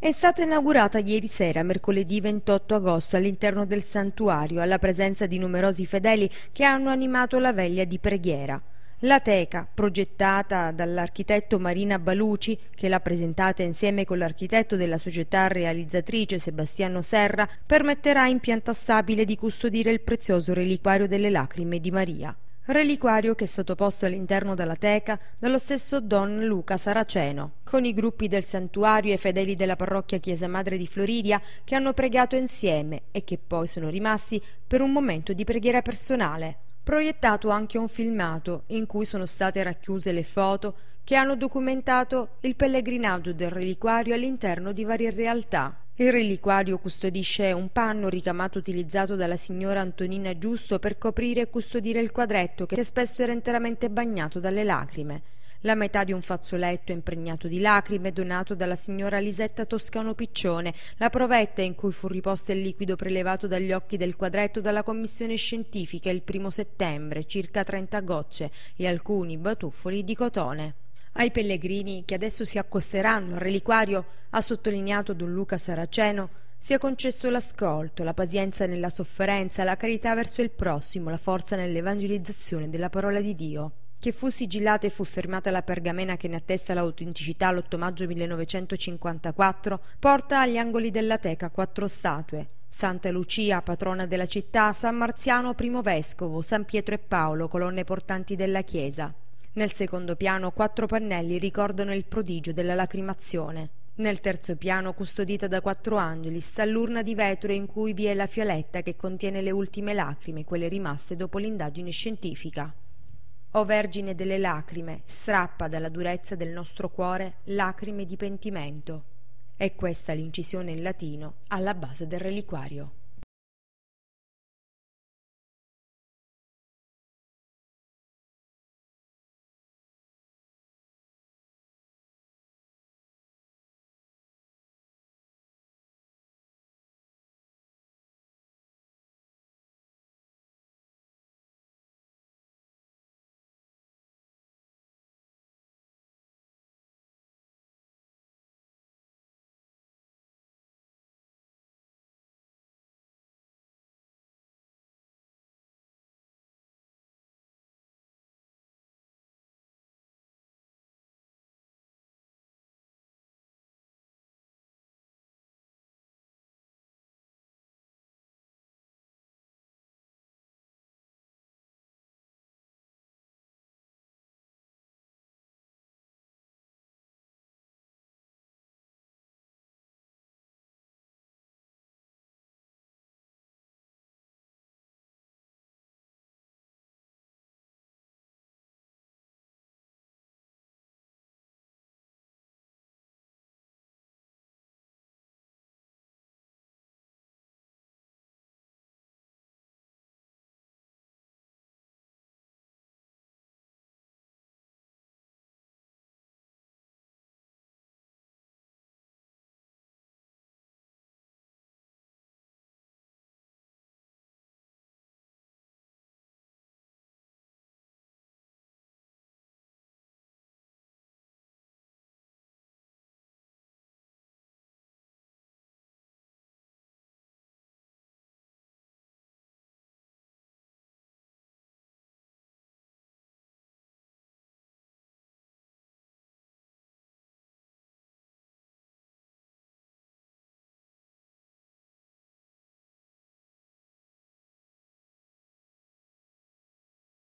È stata inaugurata ieri sera, mercoledì 28 agosto, all'interno del santuario, alla presenza di numerosi fedeli che hanno animato la veglia di preghiera. La teca, progettata dall'architetto Marina Baluci, che l'ha presentata insieme con l'architetto della società realizzatrice Sebastiano Serra, permetterà in pianta stabile di custodire il prezioso reliquario delle lacrime di Maria reliquario che è stato posto all'interno della teca dallo stesso Don Luca Saraceno, con i gruppi del santuario e i fedeli della parrocchia Chiesa Madre di Floridia che hanno pregato insieme e che poi sono rimasti per un momento di preghiera personale. Proiettato anche un filmato in cui sono state racchiuse le foto che hanno documentato il pellegrinaggio del reliquario all'interno di varie realtà. Il reliquario custodisce un panno ricamato utilizzato dalla signora Antonina Giusto per coprire e custodire il quadretto che spesso era interamente bagnato dalle lacrime. La metà di un fazzoletto impregnato di lacrime donato dalla signora Lisetta Toscano Piccione, la provetta in cui fu riposto il liquido prelevato dagli occhi del quadretto dalla commissione scientifica il primo settembre, circa 30 gocce e alcuni batuffoli di cotone. Ai pellegrini che adesso si accosteranno al reliquario, ha sottolineato Don Luca Saraceno, sia concesso l'ascolto, la pazienza nella sofferenza, la carità verso il prossimo, la forza nell'evangelizzazione della parola di Dio. Che fu sigillata e fu fermata la pergamena che ne attesta l'autenticità l'8 maggio 1954, porta agli angoli della teca quattro statue, Santa Lucia, patrona della città, San Marziano, primo vescovo, San Pietro e Paolo, colonne portanti della chiesa. Nel secondo piano quattro pannelli ricordano il prodigio della lacrimazione. Nel terzo piano, custodita da quattro angeli, sta l'urna di vetro in cui vi è la fialetta che contiene le ultime lacrime, quelle rimaste dopo l'indagine scientifica. O Vergine delle lacrime, strappa dalla durezza del nostro cuore lacrime di pentimento. È questa l'incisione in latino alla base del reliquario.